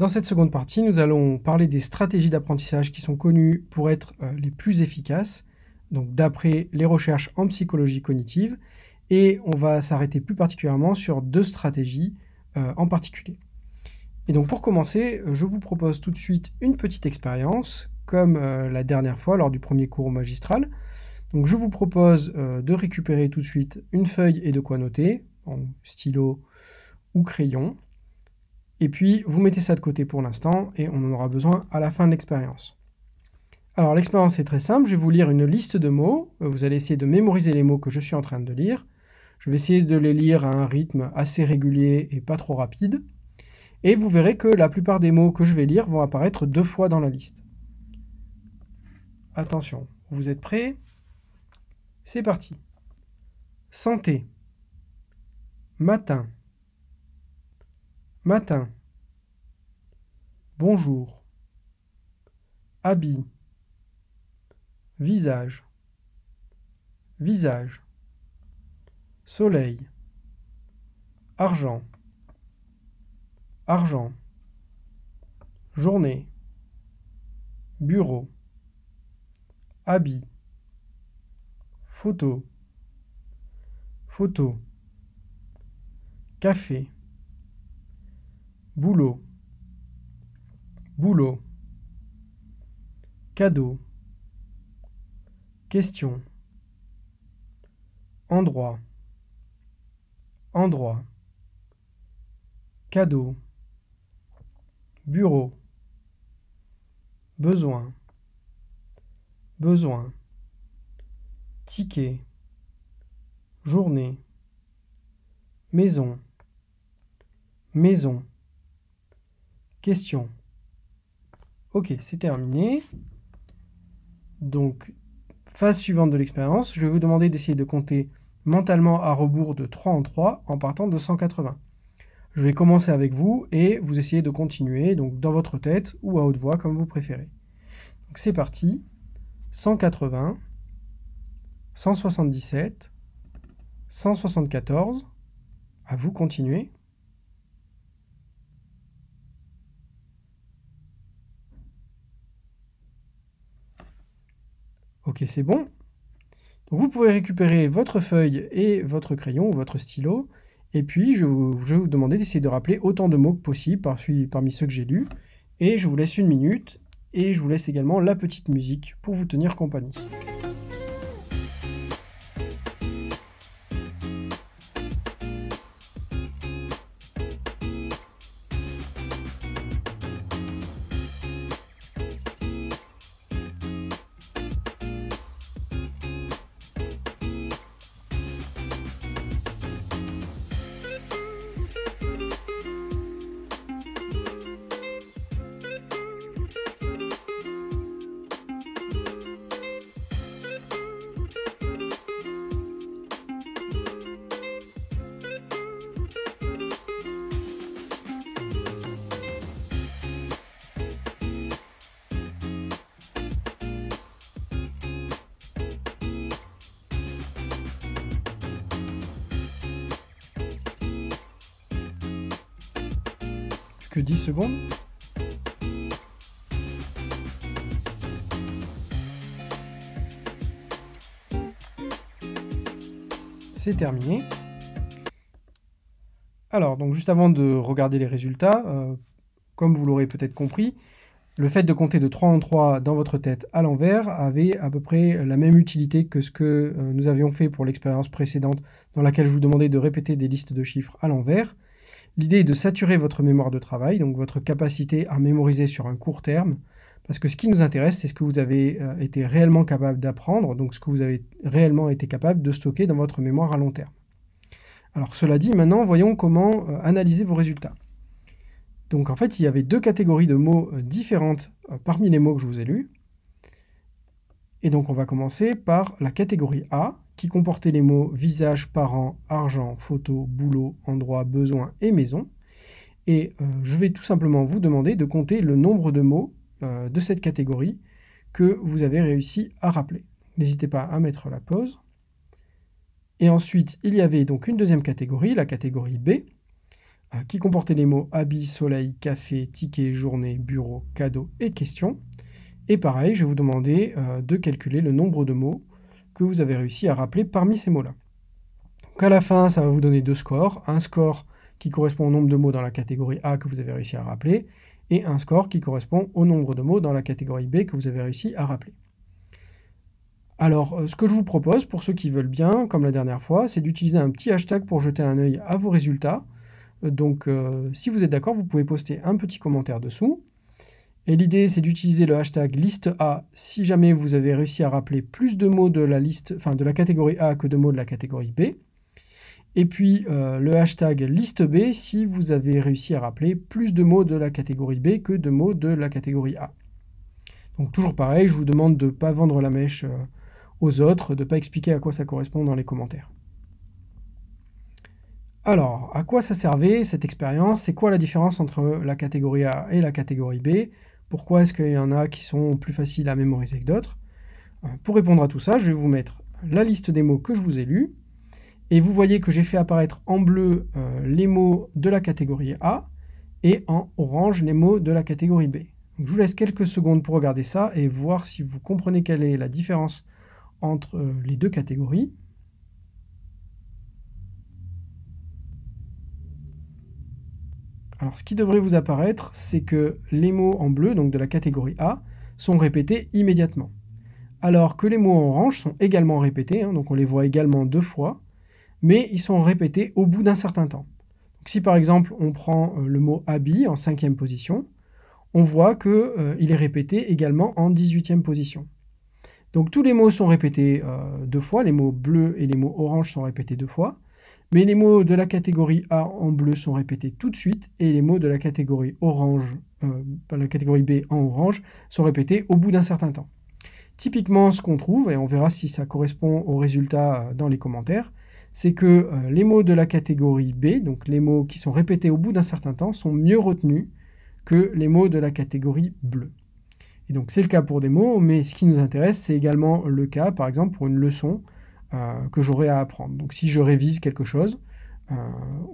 Dans cette seconde partie, nous allons parler des stratégies d'apprentissage qui sont connues pour être euh, les plus efficaces, donc d'après les recherches en psychologie cognitive, et on va s'arrêter plus particulièrement sur deux stratégies euh, en particulier. Et donc pour commencer, euh, je vous propose tout de suite une petite expérience, comme la dernière fois lors du premier cours magistral. Donc je vous propose de récupérer tout de suite une feuille et de quoi noter, en stylo ou crayon. Et puis, vous mettez ça de côté pour l'instant et on en aura besoin à la fin de l'expérience. Alors, l'expérience est très simple. Je vais vous lire une liste de mots. Euh, vous allez essayer de mémoriser les mots que je suis en train de lire. Je vais essayer de les lire à un rythme assez régulier et pas trop rapide. Et vous verrez que la plupart des mots que je vais lire vont apparaître deux fois dans la liste. Attention, vous êtes prêts C'est parti. Santé. Matin. Matin. Bonjour. Habit. Visage. Visage. Soleil. Argent. Argent. Journée. Bureau. Habit. Photo. Photo. Café. Boulot boulot, cadeau, question, endroit, endroit, cadeau, bureau, besoin, besoin, ticket, journée, maison, maison, question. Ok, c'est terminé. Donc, phase suivante de l'expérience, je vais vous demander d'essayer de compter mentalement à rebours de 3 en 3 en partant de 180. Je vais commencer avec vous et vous essayez de continuer donc dans votre tête ou à haute voix comme vous préférez. Donc c'est parti. 180, 177, 174. À vous continuer. Ok, c'est bon. Donc vous pouvez récupérer votre feuille et votre crayon ou votre stylo. Et puis, je, vais vous demander d'essayer de rappeler autant de mots que possible parmi ceux que j'ai lus. Et je vous laisse une minute. Et je vous laisse également la petite musique pour vous tenir compagnie. que 10 secondes. C'est terminé. Alors, donc juste avant de regarder les résultats, euh, comme vous l'aurez peut-être compris, le fait de compter de 3 en 3 dans votre tête à l'envers avait à peu près la même utilité que ce que euh, nous avions fait pour l'expérience précédente dans laquelle je vous demandais de répéter des listes de chiffres à l'envers. L'idée est de saturer votre mémoire de travail, donc votre capacité à mémoriser sur un court terme, parce que ce qui nous intéresse, c'est ce que vous avez euh, été réellement capable d'apprendre, donc ce que vous avez réellement été capable de stocker dans votre mémoire à long terme. Alors cela dit, maintenant voyons comment euh, analyser vos résultats. Donc en fait, il y avait deux catégories de mots euh, différentes parmi les mots que je vous ai lus. Et donc on va commencer par la catégorie A, qui comportait les mots visage, parents, argent, photo, boulot, endroit, besoin et maison. Et euh, je vais tout simplement vous demander de compter le nombre de mots euh, de cette catégorie que vous avez réussi à rappeler. N'hésitez pas à mettre la pause. Et ensuite, il y avait donc une deuxième catégorie, la catégorie B, euh, qui comportait les mots habit, soleil, café, ticket, journée, bureau, cadeau et questions. Et pareil, je vais vous demander de calculer le nombre de mots que vous avez réussi à rappeler parmi ces mots-là. Donc à la fin, ça va vous donner deux scores. Un score qui correspond au nombre de mots dans la catégorie A que vous avez réussi à rappeler, et un score qui correspond au nombre de mots dans la catégorie B que vous avez réussi à rappeler. Alors, euh, ce que je vous propose, pour ceux qui veulent bien, comme la dernière fois, c'est d'utiliser un petit hashtag pour jeter un œil à vos résultats. Euh, donc, euh, si vous êtes d'accord, vous pouvez poster un petit commentaire dessous. Et l'idée, c'est d'utiliser le hashtag liste A si jamais vous avez réussi à rappeler plus de mots de la liste, enfin de la catégorie A que de mots de la catégorie B. Et puis euh, le hashtag liste B si vous avez réussi à rappeler plus de mots de la catégorie B que de mots de la catégorie A. Donc toujours pareil, je vous demande de ne pas vendre la mèche euh, aux autres, de ne pas expliquer à quoi ça correspond dans les commentaires. Alors, à quoi ça servait cette expérience C'est quoi la différence entre la catégorie A et la catégorie B Pourquoi est-ce qu'il y en a qui sont plus faciles à mémoriser que d'autres euh, Pour répondre à tout ça, je vais vous mettre la liste des mots que je vous ai lus. Et vous voyez que j'ai fait apparaître en bleu euh, les mots de la catégorie A et en orange les mots de la catégorie B. je vous laisse quelques secondes pour regarder ça et voir si vous comprenez quelle est la différence entre euh, les deux catégories. Alors ce qui devrait vous apparaître, c'est que les mots en bleu, donc de la catégorie A, sont répétés immédiatement. Alors que les mots en orange sont également répétés, hein, donc on les voit également deux fois, mais ils sont répétés au bout d'un certain temps. Donc si par exemple on prend euh, le mot habit en cinquième position, on voit qu'il euh, est répété également en 18e position. Donc tous les mots sont répétés euh, deux fois, les mots bleus et les mots orange sont répétés deux fois, mais les mots de la catégorie A en bleu sont répétés tout de suite et les mots de la catégorie orange, euh, la catégorie B en orange, sont répétés au bout d'un certain temps. Typiquement, ce qu'on trouve, et on verra si ça correspond aux résultats euh, dans les commentaires, c'est que euh, les mots de la catégorie B, donc les mots qui sont répétés au bout d'un certain temps, sont mieux retenus que les mots de la catégorie bleue. Et donc c'est le cas pour des mots, mais ce qui nous intéresse, c'est également le cas, par exemple, pour une leçon euh, que j'aurai à apprendre. Donc si je révise quelque chose, euh,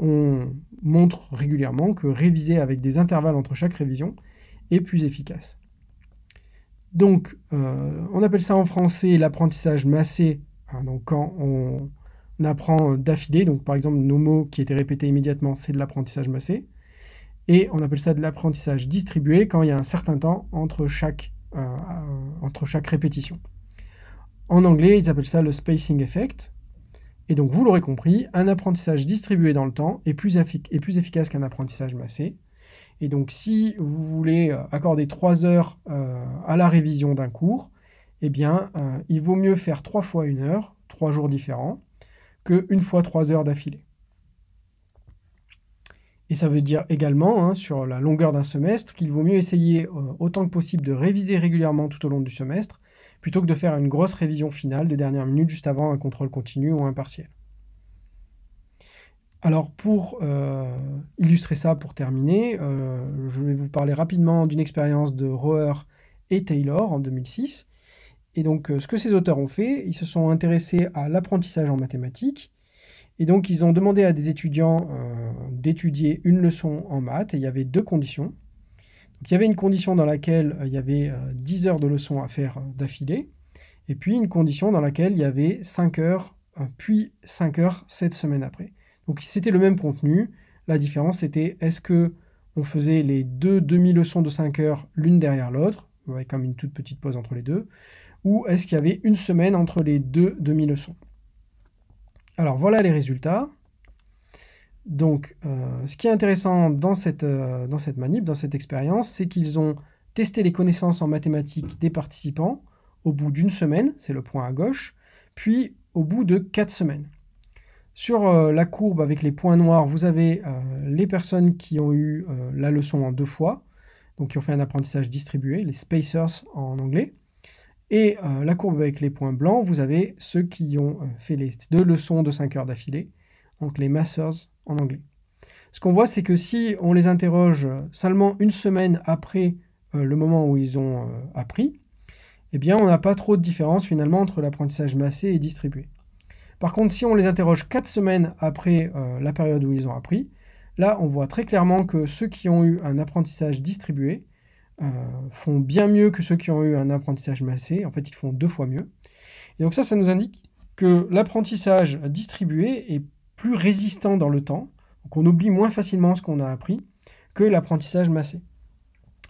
on montre régulièrement que réviser avec des intervalles entre chaque révision est plus efficace. Donc euh, on appelle ça en français l'apprentissage massé, hein, donc quand on, apprend d'affilée, donc par exemple nos mots qui étaient répétés immédiatement, c'est de l'apprentissage massé, et on appelle ça de l'apprentissage distribué quand il y a un certain temps entre chaque, entre chaque répétition. En anglais, ils appellent ça le spacing effect. Et donc, vous l'aurez compris, un apprentissage distribué dans le temps est plus, efficace qu'un apprentissage massé. Et donc, si vous voulez euh, accorder trois heures euh, à la révision d'un cours, eh bien, euh, il vaut mieux faire trois fois une heure, trois jours différents, que une fois trois heures d'affilée. Et ça veut dire également, hein, sur la longueur d'un semestre, qu'il vaut mieux essayer autant que possible de réviser régulièrement tout au long du semestre, plutôt que de faire une grosse révision finale de dernière minute juste avant un contrôle continu ou un partiel. Alors pour euh, illustrer ça, pour terminer, euh, je vais vous parler rapidement d'une expérience de Roer et Taylor en 2006. Et donc euh, ce que ces auteurs ont fait, ils se sont intéressés à l'apprentissage en mathématiques. Et donc ils ont demandé à des étudiants d'étudier une leçon en maths et il y avait deux conditions. Donc, il y avait une condition dans laquelle euh, il y avait 10 euh, heures de leçons à faire euh, d'affilée, et puis une condition dans laquelle il y avait 5 heures, puis 5 heures cette semaine après. Donc c'était le même contenu, la différence était est-ce que on faisait les deux demi-leçons de 5 heures l'une derrière l'autre, avec comme une toute petite pause entre les deux, ou est-ce qu'il y avait une semaine entre les deux demi-leçons Alors voilà les résultats. Donc, euh, ce qui est intéressant dans cette, euh, dans cette manip, dans cette expérience, c'est qu'ils ont testé les connaissances en mathématiques des participants au bout d'une semaine, c'est le point à gauche, puis au bout de quatre semaines. Sur euh, la courbe avec les points noirs, vous avez les personnes qui ont eu la leçon en deux fois, donc qui ont fait un apprentissage distribué, les spacers en anglais. Et la courbe avec les points blancs, vous avez ceux qui ont fait les deux leçons de 5 heures d'affilée, donc les masters en anglais. Ce qu'on voit, c'est que si on les interroge seulement une semaine après euh, le moment où ils ont euh, appris, eh bien, on n'a pas trop de différence finalement entre l'apprentissage massé et distribué. Par contre, si on les interroge quatre semaines après euh, la période où ils ont appris, là, on voit très clairement que ceux qui ont eu un apprentissage distribué font bien mieux que ceux qui ont eu un apprentissage massé. En fait, ils font deux fois mieux. Et donc ça, ça nous indique que l'apprentissage distribué est plus résistant dans le temps, donc on oublie moins facilement ce qu'on a appris que l'apprentissage massé.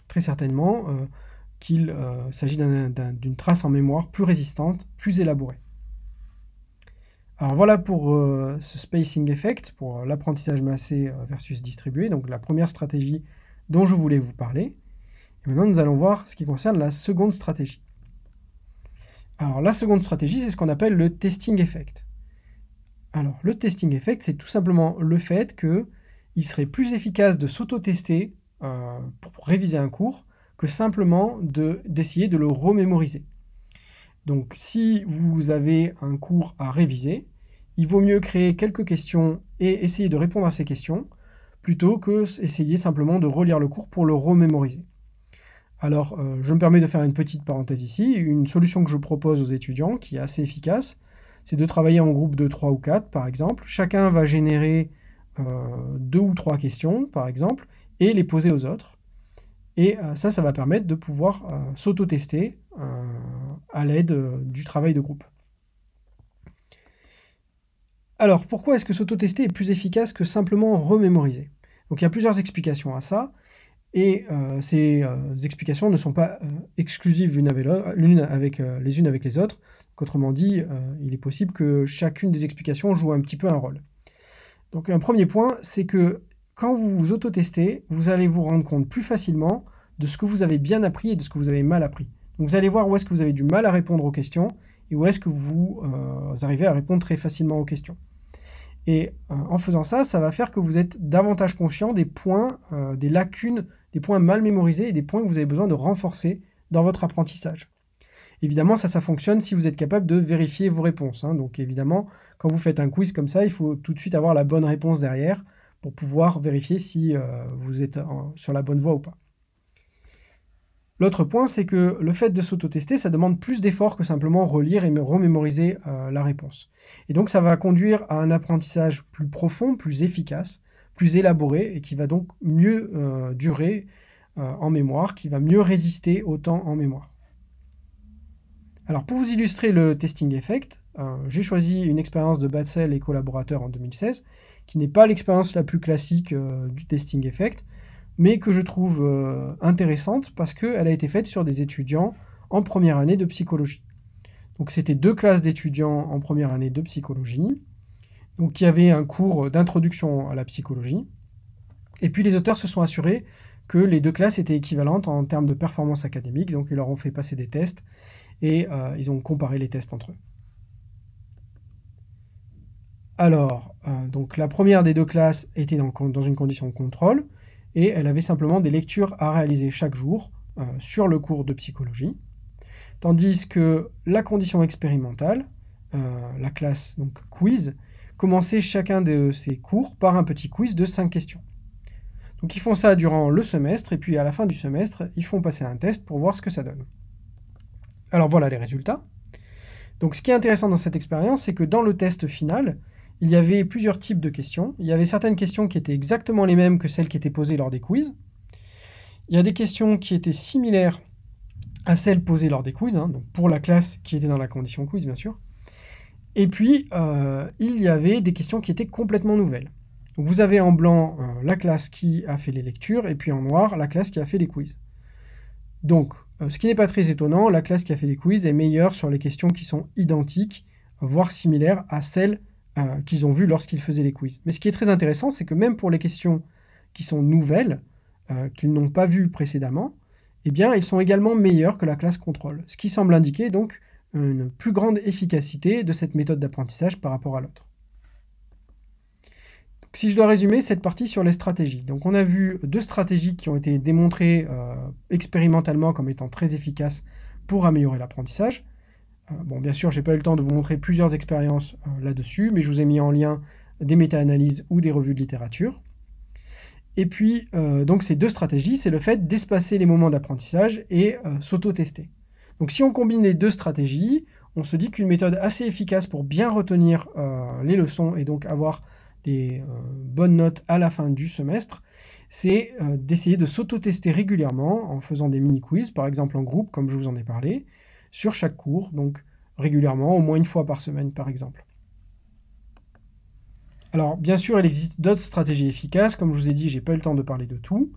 Très certainement euh, qu'il euh, s'agit d'une trace en mémoire plus résistante, plus élaborée. Alors voilà pour euh, ce spacing effect, pour l'apprentissage massé versus distribué, donc la première stratégie dont je voulais vous parler. Et maintenant nous allons voir ce qui concerne la seconde stratégie. Alors la seconde stratégie, c'est ce qu'on appelle le testing effect. Alors, le testing effect, c'est tout simplement le fait que il serait plus efficace de s'auto-tester euh, pour réviser un cours que simplement d'essayer de, le remémoriser. Donc, si vous avez un cours à réviser, il vaut mieux créer quelques questions et essayer de répondre à ces questions plutôt que essayer simplement de relire le cours pour le remémoriser. Alors, euh, je me permets de faire une petite parenthèse ici. Une solution que je propose aux étudiants, qui est assez efficace, c'est de travailler en groupe de 3 ou 4, par exemple. Chacun va générer 2 euh, deux ou trois questions, par exemple, et les poser aux autres. Et euh, ça, ça va permettre de pouvoir euh, s'auto-tester à l'aide du travail de groupe. Alors, pourquoi est-ce que s'auto-tester est plus efficace que simplement remémoriser Donc, il y a plusieurs explications à ça. Et euh, ces euh, explications ne sont pas euh, exclusives l'une les unes avec les autres. qu'autrement autrement dit, il est possible que chacune des explications joue un petit peu un rôle. Donc un premier point, c'est que quand vous vous autotestez, vous allez vous rendre compte plus facilement de ce que vous avez bien appris et de ce que vous avez mal appris. Donc vous allez voir où est-ce que vous avez du mal à répondre aux questions et où est-ce que vous arrivez à répondre très facilement aux questions. Et euh, en faisant ça, ça va faire que vous êtes davantage conscient des points, euh, des lacunes, des points mal mémorisés et des points que vous avez besoin de renforcer dans votre apprentissage. Évidemment, ça, ça fonctionne si vous êtes capable de vérifier vos réponses. Hein. Donc évidemment, quand vous faites un quiz comme ça, il faut tout de suite avoir la bonne réponse derrière pour pouvoir vérifier si euh, vous êtes sur la bonne voie ou pas. L'autre point, c'est que le fait de s'auto-tester, ça demande plus d'efforts que simplement relire et remémoriser euh, la réponse. Et donc ça va conduire à un apprentissage plus profond, plus efficace, plus élaboré, et qui va donc mieux euh, durer euh, en mémoire, qui va mieux résister au temps en mémoire. Alors pour vous illustrer le testing effect, j'ai choisi une expérience de Batzel et collaborateurs en 2016, qui n'est pas l'expérience la plus classique du testing effect, mais que je trouve euh, intéressante parce qu'elle a été faite sur des étudiants en première année de psychologie. Donc c'était deux classes d'étudiants en première année de psychologie. Donc avaient un cours d'introduction à la psychologie. Et puis les auteurs se sont assurés que les deux classes étaient équivalentes en termes de performance académique. Donc ils leur ont fait passer des tests et euh, ils ont comparé les tests entre eux. Alors, euh, donc la première des deux classes était dans une condition de contrôle et elle avait simplement des lectures à réaliser chaque jour euh, sur le cours de psychologie. Tandis que la condition expérimentale, euh, la classe donc quiz, commençait chacun de ses cours par un petit quiz de 5 questions. Donc ils font ça durant le semestre et puis à la fin du semestre, ils font passer un test pour voir ce que ça donne. Alors voilà les résultats. Donc ce qui est intéressant dans cette expérience, c'est que dans le test final, il y avait plusieurs types de questions. Il y avait certaines questions qui étaient exactement les mêmes que celles qui étaient posées lors des quiz. Il y a des questions qui étaient similaires à celles posées lors des quiz, hein, donc pour la classe qui était dans la condition quiz, bien sûr. Et puis, euh, il y avait des questions qui étaient complètement nouvelles. vous avez en blanc euh, la classe qui a fait les lectures, et puis en noir, la classe qui a fait les quiz. Donc, euh, ce qui n'est pas très étonnant, la classe qui a fait les quiz est meilleure sur les questions qui sont identiques, voire similaires à celles euh, qu'ils ont vu lorsqu'ils faisaient les quiz. Mais ce qui est très intéressant, c'est que même pour les questions qui sont nouvelles, euh, qu'ils n'ont pas vues précédemment, eh bien, ils sont également meilleurs que la classe contrôle, ce qui semble indiquer donc une plus grande efficacité de cette méthode d'apprentissage par rapport à l'autre. Si je dois résumer cette partie sur les stratégies, donc on a vu deux stratégies qui ont été démontrées euh, expérimentalement comme étant très efficaces pour améliorer l'apprentissage. Euh, bon, bien sûr, j'ai pas eu le temps de vous montrer plusieurs expériences euh, là-dessus, mais je vous ai mis en lien des méta-analyses ou des revues de littérature. Et puis, euh, donc, ces deux stratégies, c'est le fait d'espacer les moments d'apprentissage et s'auto-tester. Donc, si on combine les deux stratégies, on se dit qu'une méthode assez efficace pour bien retenir les leçons et donc avoir des bonnes notes à la fin du semestre, c'est d'essayer de s'auto-tester régulièrement en faisant des mini-quiz, par exemple en groupe, comme je vous en ai parlé, sur chaque cours, donc régulièrement, au moins une fois par semaine par exemple. Alors bien sûr, il existe d'autres stratégies efficaces, comme je vous ai dit, j'ai pas eu le temps de parler de tout.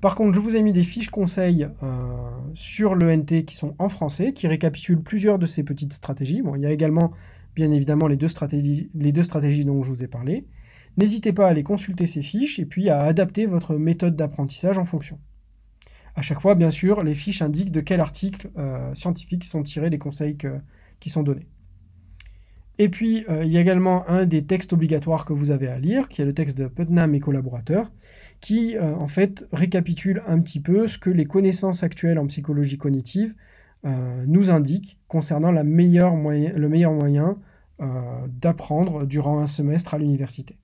Par contre, je vous ai mis des fiches conseils euh, sur l'ENT qui sont en français, qui récapitulent plusieurs de ces petites stratégies. il y a également, bien évidemment, les deux stratégies, les deux stratégies dont je vous ai parlé. N'hésitez pas à aller consulter ces fiches et puis à adapter votre méthode d'apprentissage en fonction. À chaque fois, bien sûr, les fiches indiquent de quel article euh, scientifique sont tirés les conseils qui sont donnés. Et puis, euh, il y a également un des textes obligatoires que vous avez à lire, qui est le texte de Putnam et collaborateurs, qui, euh, en fait, récapitule un petit peu ce que les connaissances actuelles en psychologie cognitive nous indiquent concernant le meilleur moyen d'apprendre durant un semestre à l'université.